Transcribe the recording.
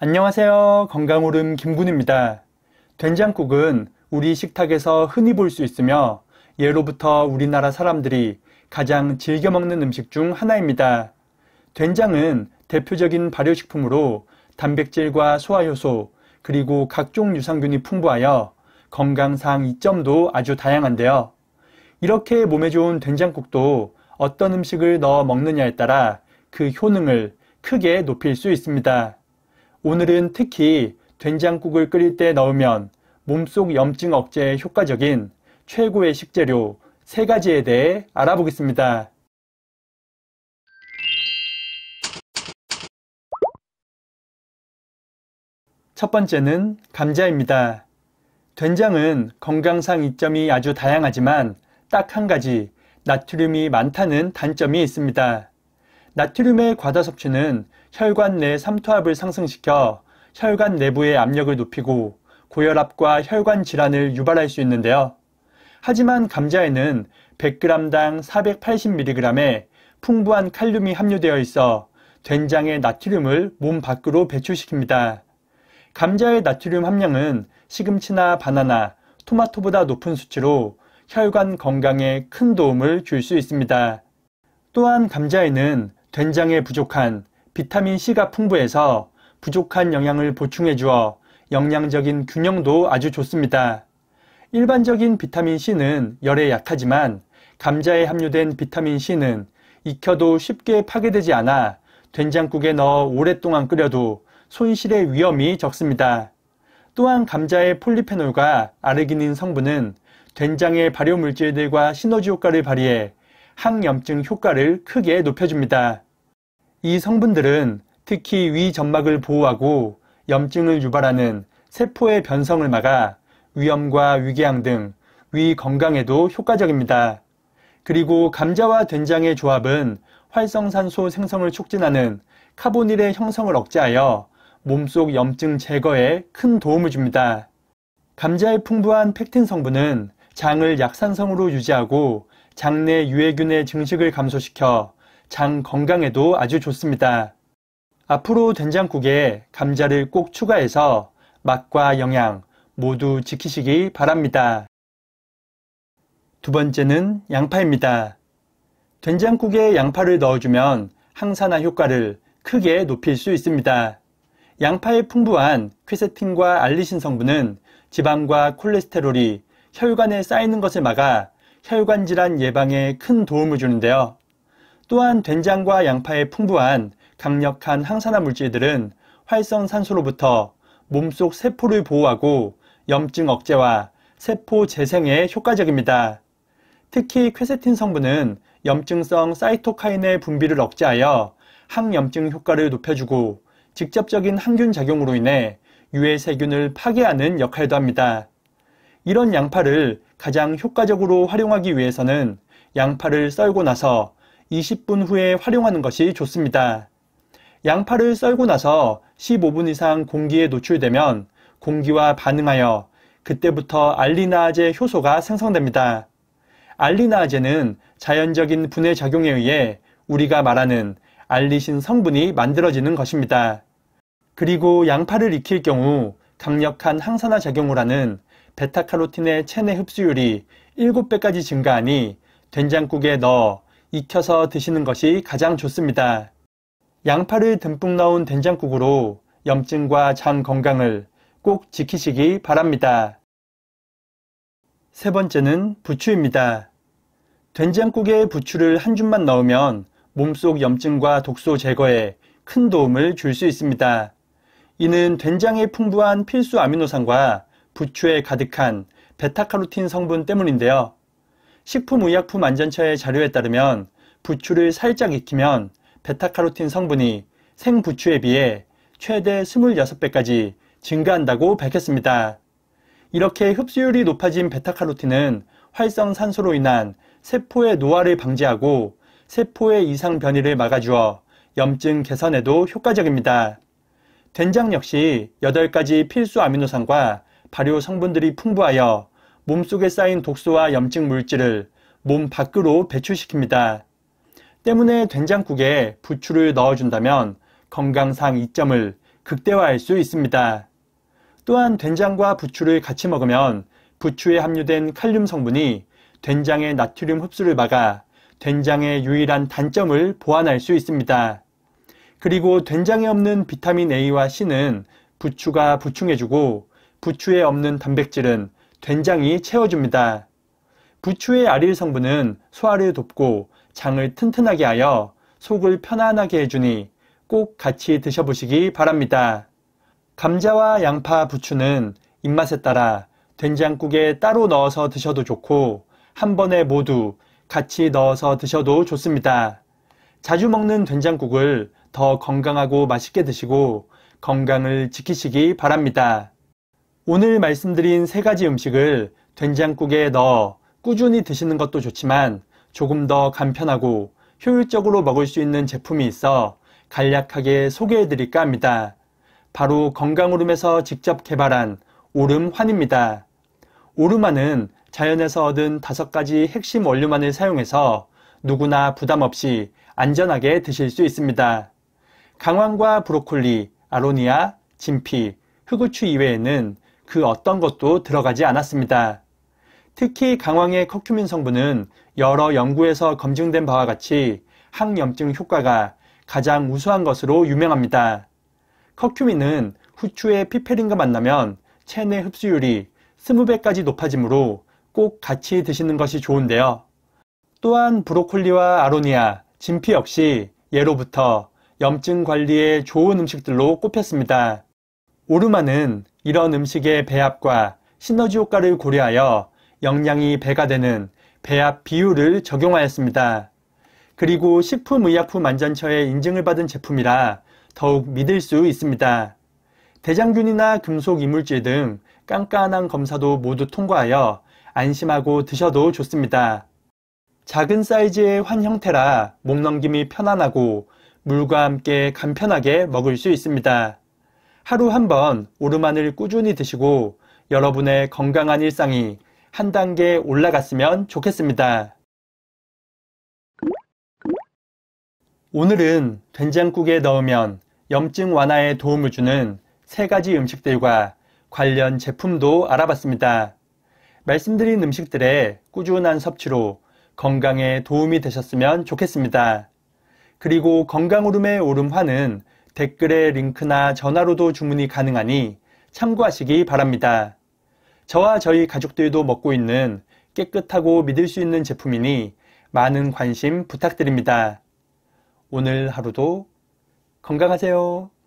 안녕하세요. 건강오름 김군입니다. 된장국은 우리 식탁에서 흔히 볼 수 있으며 예로부터 우리나라 사람들이 가장 즐겨 먹는 음식 중 하나입니다. 된장은 대표적인 발효식품으로 단백질과 소화효소 그리고 각종 유산균이 풍부하여 건강상 이점도 아주 다양한데요. 이렇게 몸에 좋은 된장국도 어떤 음식을 넣어 먹느냐에 따라 그 효능을 크게 높일 수 있습니다. 오늘은 특히 된장국을 끓일 때 넣으면 몸속 염증 억제에 효과적인 최고의 식재료 세 가지에 대해 알아보겠습니다. 첫 번째는 감자입니다. 된장은 건강상 이점이 아주 다양하지만 딱 한 가지 나트륨이 많다는 단점이 있습니다. 나트륨의 과다 섭취는 혈관 내 삼투압을 상승시켜 혈관 내부의 압력을 높이고 고혈압과 혈관 질환을 유발할 수 있는데요. 하지만 감자에는 100g당 480mg의 풍부한 칼륨이 함유되어 있어 된장의 나트륨을 몸 밖으로 배출시킵니다. 감자의 나트륨 함량은 시금치나 바나나, 토마토보다 높은 수치로 혈관 건강에 큰 도움을 줄 수 있습니다. 또한 감자에는 된장에 부족한 비타민C가 풍부해서 부족한 영양을 보충해 주어 영양적인 균형도 아주 좋습니다. 일반적인 비타민C는 열에 약하지만 감자에 함유된 비타민C는 익혀도 쉽게 파괴되지 않아 된장국에 넣어 오랫동안 끓여도 손실의 위험이 적습니다. 또한 감자의 폴리페놀과 아르기닌 성분은 된장의 발효 물질들과 시너지 효과를 발휘해 항염증 효과를 크게 높여줍니다. 이 성분들은 특히 위 점막을 보호하고 염증을 유발하는 세포의 변성을 막아 위염과 위궤양 등 위 건강에도 효과적입니다. 그리고 감자와 된장의 조합은 활성산소 생성을 촉진하는 카보닐의 형성을 억제하여 몸속 염증 제거에 큰 도움을 줍니다. 감자의 풍부한 팩틴 성분은 장을 약산성으로 유지하고 장내 유해균의 증식을 감소시켜 장 건강에도 아주 좋습니다. 앞으로 된장국에 감자를 꼭 추가해서 맛과 영양 모두 지키시기 바랍니다. 두 번째는 양파입니다. 된장국에 양파를 넣어주면 항산화 효과를 크게 높일 수 있습니다. 양파의 풍부한 퀘세틴과 알리신 성분은 지방과 콜레스테롤이 혈관에 쌓이는 것을 막아 혈관 질환 예방에 큰 도움을 주는데요. 또한 된장과 양파에 풍부한 강력한 항산화 물질들은 활성산소로부터 몸속 세포를 보호하고 염증 억제와 세포 재생에 효과적입니다. 특히 퀘세틴 성분은 염증성 사이토카인의 분비를 억제하여 항염증 효과를 높여주고 직접적인 항균 작용으로 인해 유해 세균을 파괴하는 역할도 합니다. 이런 양파를 가장 효과적으로 활용하기 위해서는 양파를 썰고 나서 20분 후에 활용하는 것이 좋습니다. 양파를 썰고 나서 15분 이상 공기에 노출되면 공기와 반응하여 그때부터 알리나아제 효소가 생성됩니다. 알리나아제는 자연적인 분해 작용에 의해 우리가 말하는 알리신 성분이 만들어지는 것입니다. 그리고 양파를 익힐 경우 강력한 항산화 작용을 하는 베타카로틴의 체내 흡수율이 7배까지 증가하니 된장국에 넣어 익혀서 드시는 것이 가장 좋습니다. 양파를 듬뿍 넣은 된장국으로 염증과 장 건강을 꼭 지키시기 바랍니다. 세 번째는 부추입니다. 된장국에 부추를 한 줌만 넣으면 몸속 염증과 독소 제거에 큰 도움을 줄 수 있습니다. 이는 된장의 풍부한 필수 아미노산과 부추에 가득한 베타카로틴 성분 때문인데요. 식품의약품안전처의 자료에 따르면 부추를 살짝 익히면 베타카로틴 성분이 생부추에 비해 최대 26배까지 증가한다고 밝혔습니다. 이렇게 흡수율이 높아진 베타카로틴은 활성산소로 인한 세포의 노화를 방지하고 세포의 이상 변이를 막아주어 염증 개선에도 효과적입니다. 된장 역시 8가지 필수 아미노산과 발효 성분들이 풍부하여 몸속에 쌓인 독소와 염증 물질을 몸 밖으로 배출시킵니다. 때문에 된장국에 부추를 넣어준다면 건강상 이점을 극대화할 수 있습니다. 또한 된장과 부추를 같이 먹으면 부추에 함유된 칼륨 성분이 된장의 나트륨 흡수를 막아 된장의 유일한 단점을 보완할 수 있습니다. 그리고 된장에 없는 비타민 A와 C는 부추가 보충해주고 부추에 없는 단백질은 된장이 채워줍니다. 부추의 아릴 성분은 소화를 돕고 장을 튼튼하게 하여 속을 편안하게 해주니 꼭 같이 드셔보시기 바랍니다. 감자와 양파, 부추는 입맛에 따라 된장국에 따로 넣어서 드셔도 좋고 한 번에 모두 같이 넣어서 드셔도 좋습니다. 자주 먹는 된장국을 더 건강하고 맛있게 드시고 건강을 지키시기 바랍니다. 오늘 말씀드린 세 가지 음식을 된장국에 넣어 꾸준히 드시는 것도 좋지만 조금 더 간편하고 효율적으로 먹을 수 있는 제품이 있어 간략하게 소개해 드릴까 합니다. 바로 건강오름에서 직접 개발한 오름환입니다. 오름환은 자연에서 얻은 다섯 가지 핵심 원료만을 사용해서 누구나 부담 없이 안전하게 드실 수 있습니다. 강황과 브로콜리, 아로니아, 진피, 흑우추 이외에는 그 어떤 것도 들어가지 않았습니다. 특히 강황의 커큐민 성분은 여러 연구에서 검증된 바와 같이 항염증 효과가 가장 우수한 것으로 유명합니다. 커큐민은 후추의 피페린과 만나면 체내 흡수율이 20배까지 높아지므로 꼭 같이 드시는 것이 좋은데요. 또한 브로콜리와 아로니아, 진피 역시 예로부터 염증 관리에 좋은 음식들로 꼽혔습니다. 오르마는 이런 음식의 배합과 시너지 효과를 고려하여 영양이 배가 되는 배합 비율을 적용하였습니다. 그리고 식품의약품 안전처의 인증을 받은 제품이라 더욱 믿을 수 있습니다. 대장균이나 금속 이물질 등 깐깐한 검사도 모두 통과하여 안심하고 드셔도 좋습니다. 작은 사이즈의 환 형태라 몸 넘김이 편안하고 물과 함께 간편하게 먹을 수 있습니다. 하루 한 번 오르마늘 꾸준히 드시고 여러분의 건강한 일상이 한 단계 올라갔으면 좋겠습니다. 오늘은 된장국에 넣으면 염증 완화에 도움을 주는 세 가지 음식들과 관련 제품도 알아봤습니다. 말씀드린 음식들의 꾸준한 섭취로 건강에 도움이 되셨으면 좋겠습니다. 그리고 건강오름의 오름화는 댓글에 링크나 전화로도 주문이 가능하니 참고하시기 바랍니다. 저와 저희 가족들도 먹고 있는 깨끗하고 믿을 수 있는 제품이니 많은 관심 부탁드립니다. 오늘 하루도 건강하세요.